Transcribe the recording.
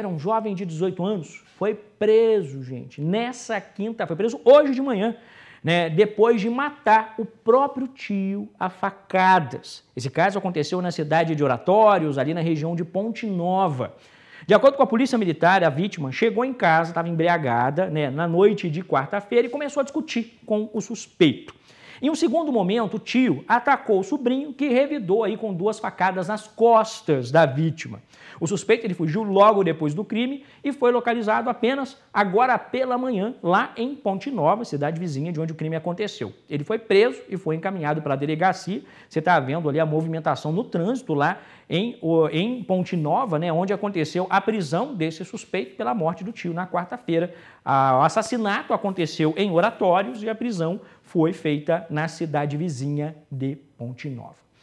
era um jovem de 18 anos, foi preso, gente, nessa quinta, foi preso hoje de manhã, né, depois de matar o próprio tio a facadas. Esse caso aconteceu na cidade de Oratórios, ali na região de Ponte Nova. De acordo com a polícia militar, a vítima chegou em casa, estava embriagada, né, na noite de quarta-feira e começou a discutir com o suspeito. Em um segundo momento, o tio atacou o sobrinho, que revidou aí com duas facadas nas costas da vítima. O suspeito ele fugiu logo depois do crime e foi localizado apenas agora pela manhã, lá em Ponte Nova, cidade vizinha de onde o crime aconteceu. Ele foi preso e foi encaminhado para a delegacia. Você está vendo ali a movimentação no trânsito lá em, em Ponte Nova, né, onde aconteceu a prisão desse suspeito pela morte do tio na quarta-feira. Ah, o assassinato aconteceu em Oratórios e a prisão foi feita na cidade vizinha de Ponte Nova.